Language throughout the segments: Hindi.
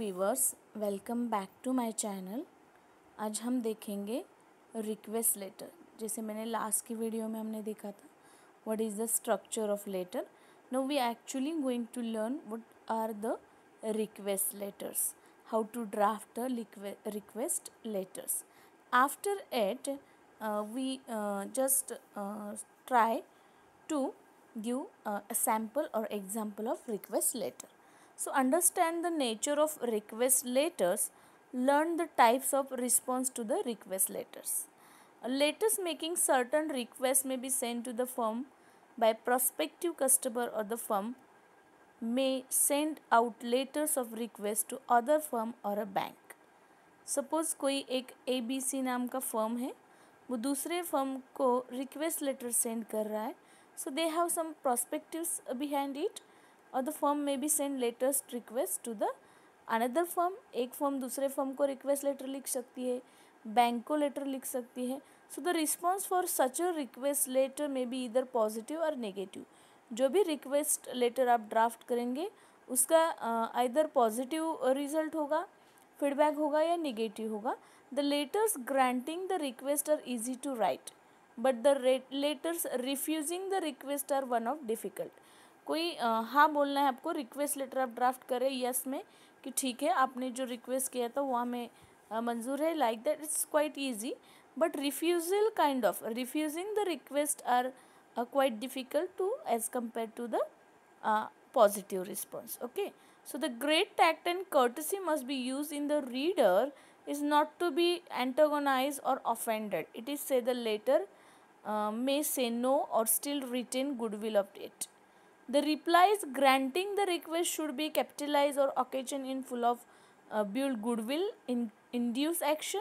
Viewers welcome back to my channel आज हम देखेंगे रिक्वेस्ट लेटर जैसे मैंने लास्ट की वीडियो में हमने देखा था what is the structure of letter now we actually going to learn what are the request letters how to draft request letters after at we just try to give sample और example of request letter So understand the nature of request letters, learn the types of response to the request letters. Letters making certain requests may be sent to the firm by prospective customer or the firm may send out letters of request to other firm और अ बैंक सपोज़ कोई एक ए बी सी नाम का फर्म है वो दूसरे फर्म को रिक्वेस्ट लेटर सेंड कर रहा है so they have some prospectives behind it और the firm may be send latest request to the another firm एक फर्म दूसरे फर्म को रिक्वेस्ट लेटर लिख सकती है बैंक को लेटर लिख सकती है so the response for such a request letter may be either positive or negative जो भी रिक्वेस्ट लेटर आप ड्राफ्ट करेंगे उसका इधर पॉजिटिव रिजल्ट होगा फीडबैक होगा या निगेटिव होगा the letters granting the request are easy to write but the letters refusing the request are one of difficult कोई हाँ बोलना है आपको रिक्वेस्ट लेटर आप ड्राफ्ट करें यस में कि ठीक है आपने जो रिक्वेस्ट किया था वो हमें मंजूर है like that it's quite easy but refusal kind of refusing the request are quite difficult to as compare to the positive response okay so the great tact and courtesy must be use in the reader is not to be antagonize or offended it is say the letter may say no or still retain good will of it The replies granting the request should be capitalized or occasion in full of uh, build goodwill, in, induce action.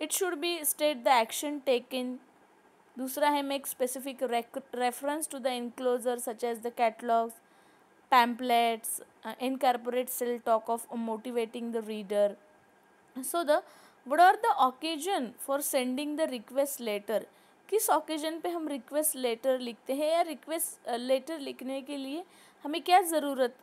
It should be state the action taken. दूसरा है make reference to the the enclosure such as the catalogs pamphlets uh, incorporate still talk of motivating the reader so the what are the occasion for sending the request letter किस ओकेजन पे हम रिक्वेस्ट लेटर लिखते हैं या रिक्वेस्ट लेटर लिखने के लिए हमें क्या ज़रूरत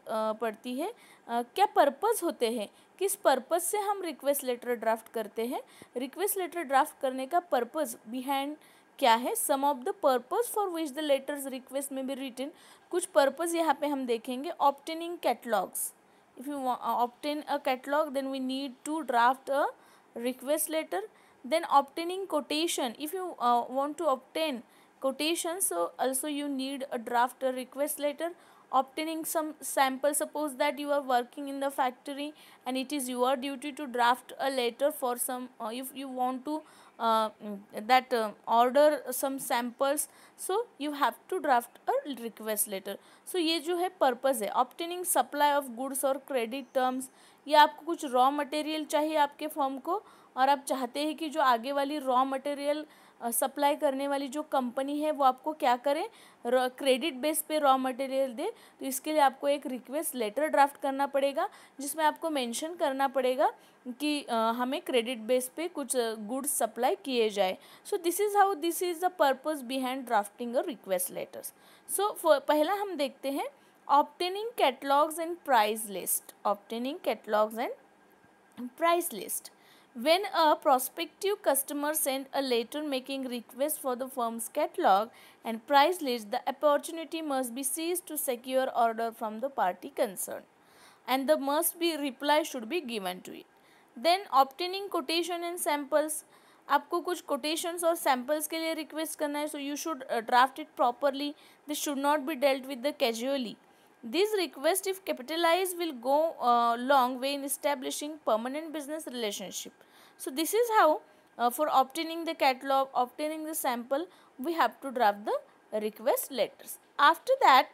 पड़ती है क्या पर्पज़ होते हैं किस पर्पज़ से हम रिक्वेस्ट लेटर ड्राफ्ट करते हैं रिक्वेस्ट लेटर ड्राफ्ट करने का पर्पज़ बिहाइंड क्या है some of the purpose for which the letters request may be written कुछ पर्पज़ यहाँ पे हम देखेंगे obtaining catalogues if you obtain a catalogue then we need to draft a request letter then obtaining quotation if you uh, want to obtain quotation so also you need a draft or request letter obtaining some sample suppose that you are working in the factory and it is your duty to draft a letter for some uh, if you want to uh, that uh, order some samples so you have to draft a request letter so ye jo hai purpose hai obtaining supply of goods or credit terms ya aapko kuch raw material chahiye aapke firm को और आप चाहते हैं कि जो आगे वाली रॉ मटेरियल सप्लाई करने वाली जो कंपनी है वो आपको क्या करे क्रेडिट बेस पे रॉ मटेरियल दे तो इसके लिए आपको एक रिक्वेस्ट लेटर ड्राफ्ट करना पड़ेगा जिसमें आपको मेंशन करना पड़ेगा कि आ, हमें क्रेडिट बेस पे कुछ गुड्स सप्लाई किए जाए so this is how this is the purpose behind drafting a request letters so पहला हम देखते हैं obtaining catalogues and price list obtaining catalogues and price list When a prospective customer sends a letter making request for the firm's catalog and price list, the opportunity must be seized to secure order from the party concerned and the must be reply should be given to it. Then obtaining quotation and samples, आपको कुछ quotations और samples के लिए request करना है so you should uh, draft it properly. This should not be dealt with the casually. This request, if capitalized, will go a uh, long way in establishing permanent business relationship. So this is how uh, for obtaining the catalog, obtaining the sample, we have to draft the request letters. After that,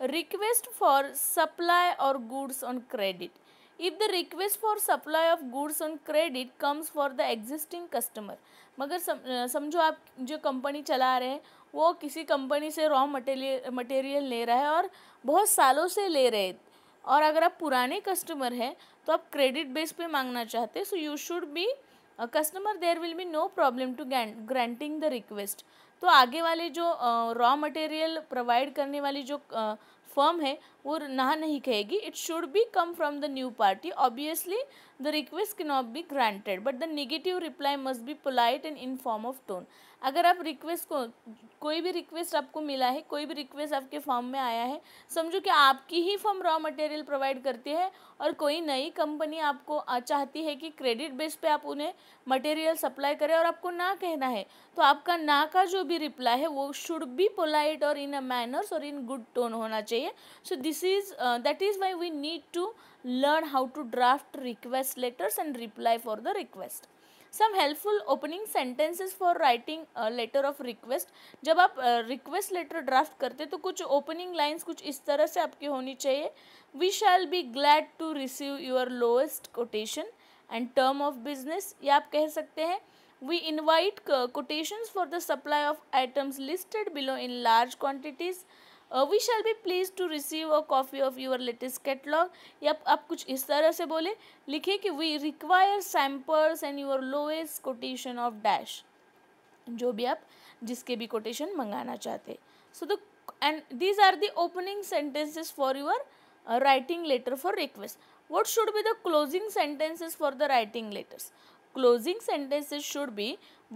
request for supply or goods on credit. If the request for supply of goods on credit comes for the existing customer मगर समझो आप जो कंपनी चला रहे हैं वो किसी कंपनी से रॉ मटेरियल मटेरियल ले रहा है और बहुत सालों से ले रहे हैं और अगर आप पुराने कस्टमर हैं तो आप क्रेडिट बेस पे मांगना चाहते हैं so you should be customer there will be no problem to granting the request तो आगे वाले जो रॉ मटेरियल प्रोवाइड करने वाली जो फर्म है वो ना नहीं कहेगी it should be come from the new party obviously the request can not be granted but the negative reply must be polite and in form of tone अगर आप रिक्वेस्ट को कोई भी रिक्वेस्ट आपको मिला है कोई भी रिक्वेस्ट आपके फॉर्म में आया है समझो कि आपकी ही फॉर्म रॉ मटेरियल प्रोवाइड करती है और कोई नई कंपनी आपको चाहती है कि क्रेडिट बेस पे आप उन्हें मटेरियल सप्लाई करें और आपको ना कहना है तो आपका ना का जो भी रिप्लाई है वो शुड बी पोलाइट और इन अ मैनर्स और इन गुड टोन होना चाहिए है so this is that is why we need to learn how to draft request letters and reply for the request some helpful opening sentences for writing letter of request जब आप रिक्वेस्ट लेटर ड्राफ्ट करते तो कुछ ओपनिंग लाइन्स कुछ इस तरह से आपकी होनी चाहिए we shall be glad to receive your lowest quotation and term of business या आप कह सकते हैं we invite quotations for the supply of items listed below in large quantities Uh, we shall be pleased to receive a copy of your latest catalog. या आप कुछ इस तरह से बोले लिखे कि we require samples and your lowest quotation of dash. जो भी आप जिसके भी quotation मंगाना चाहते so the end these are the opening sentences for your writing letter for request. what should be the closing sentences for the writing letters closing sentences should be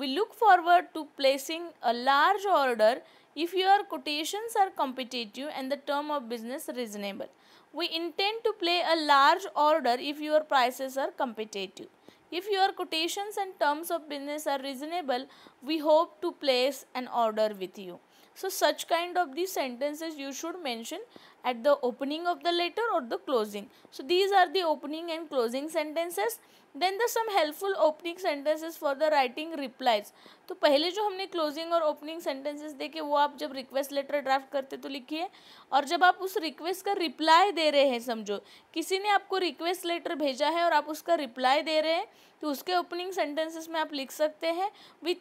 we look forward to placing a large order if your quotations are competitive and the term of business reasonable. We intend to play a large order if your prices are competitive. If your quotations and terms of business are reasonable, we hope to place an order with you. So such kind of these sentences you should mention at the opening of the letter or the closing so these are the opening and closing sentences then the some helpful opening sentences for the writing replies तो पहले जो हमने क्लोजिंग और ओपनिंग सेंटेंसेस देखे वो आप जब रिक्वेस्ट लेटर ड्राफ्ट करते तो लिखिए और जब आप उस रिक्वेस्ट का रिप्लाई दे रहे हैं समझो किसी ने आपको रिक्वेस्ट लेटर भेजा है और आप उसका रिप्लाई दे रहे हैं तो उसके ओपनिंग सेंटेंसेस में आप लिख सकते हैं we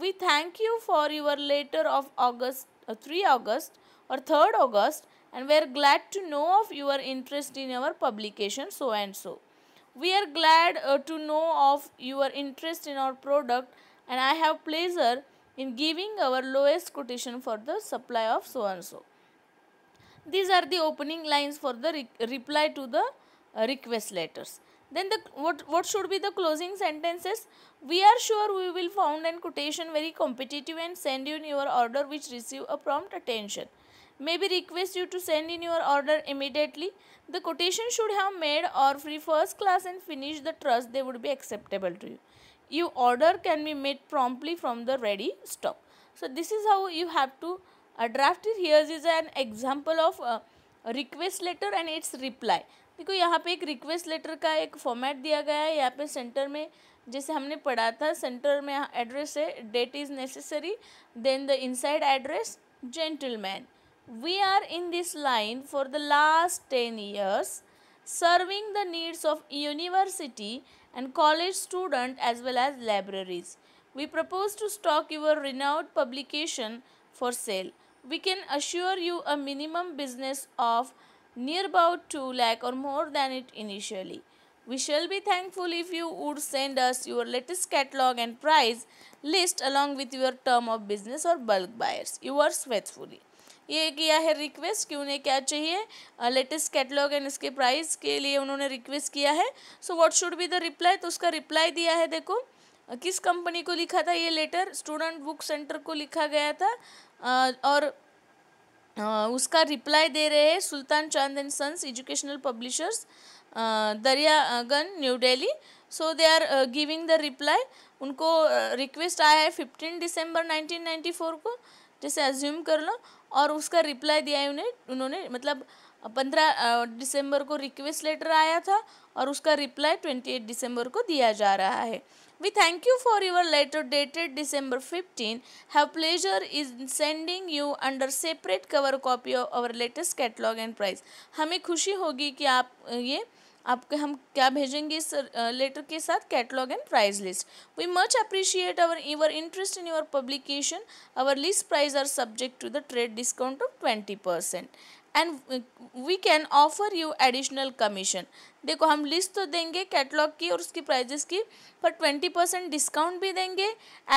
we thank you for your letter of August three August or third August and we are glad to know of your interest in our publication so and so. We are glad uh, to know of your interest in our product and I have pleasure in giving our lowest quotation for the supply of so and so. These are the opening lines for the re reply to the uh, request letters. Then the what what should be the closing sentences? We are sure we will found an quotation very competitive and send you in your order which receive a prompt attention may be request you to send in your order immediately. The quotation should have made or free first class and finish the trust they would be acceptable to you. Your order can be made promptly from the ready stock. So this is how you have to uh, draft it. Here is an example of a request letter and its reply. देखो यहाँ पे एक रिक्वेस्ट लेटर का एक फॉर्मेट दिया गया है यहाँ पे सेंटर में जैसे हमने पढ़ा था सेंटर में एड्रेस है date is necessary then the inside address gentleman we are in this line for the last 10 years, serving the needs of university and college student as well as libraries. We propose to stock your renowned publication for sale. We can assure you a minimum business of near about 2 lakh or more than it initially. We shall be thankful if you would send us your latest catalog and price list along with your term of business or bulk buyers. Yours faithfully. ये किया है रिक्वेस्ट कि उन्हें क्या चाहिए लेटेस्ट कैटलॉग एंड इसके प्राइस के लिए उन्होंने रिक्वेस्ट किया है so what should be the reply तो उसका रिप्लाई दिया है देखो किस कंपनी को लिखा था ये लेटर स्टूडेंट बुक सेंटर को लिखा गया था और उसका रिप्लाई दे रहे हैं Sultan Chand and Sons Educational Publishers Daryaganj New Delhi so they are giving the reply उनको रिक्वेस्ट आया है फिफ्टीन दिसंबर 1994 को जैसे एज्यूम कर लो और उसका रिप्लाई दिया है उन्हें उन्होंने मतलब पंद्रह दिसंबर को रिक्वेस्ट लेटर आया था और उसका रिप्लाई ट्वेंटी एट दिसंबर को दिया जा रहा है we thank you for your letter dated December fifteen have pleasure is sending you under separate cover copy of our latest catalogue and price हमें खुशी होगी कि आप ये आपके हम क्या भेजेंगे इस लेटर के साथ catalogue and price list we much appreciate our your interest in your publication our list price are subject to the trade discount of twenty percent and we can offer you additional commission देखो हम लिस्ट तो देंगे कैटलॉग की और उसकी प्राइजेस की पर ट्वेंटी परसेंट डिस्काउंट भी देंगे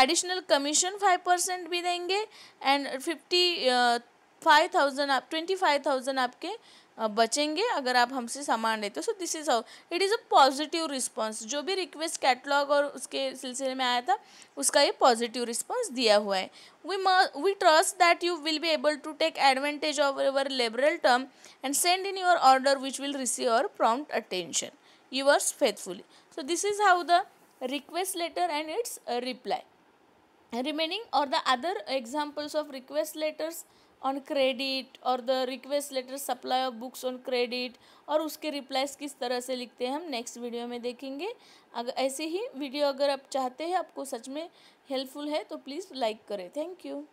एडिशनल कमीशन फाइव परसेंट भी देंगे एंड फिफ्टी फाइव थाउजेंड आप ट्वेंटी फाइव थाउजेंड आपके बचेंगे अगर आप हमसे सामान लेते हो so this is how it is a positive response जो भी रिक्वेस्ट कैटलॉग और उसके सिलसिले में आया था उसका ये पॉजिटिव रिस्पांस दिया हुआ है we we trust that you will be able to take advantage of your liberal term and send in your order which will receive our prompt attention are faithfully so this is how the request letter and its reply remaining or the other examples of request letters on credit or the request letter supply of books on credit और उसके रिप्लाइज किस तरह से लिखते हैं हम नेक्स्ट वीडियो में देखेंगे अगर ऐसे ही वीडियो अगर आप चाहते हैं आपको सच में हेल्पफुल है तो प्लीज़ लाइक करें थैंक यू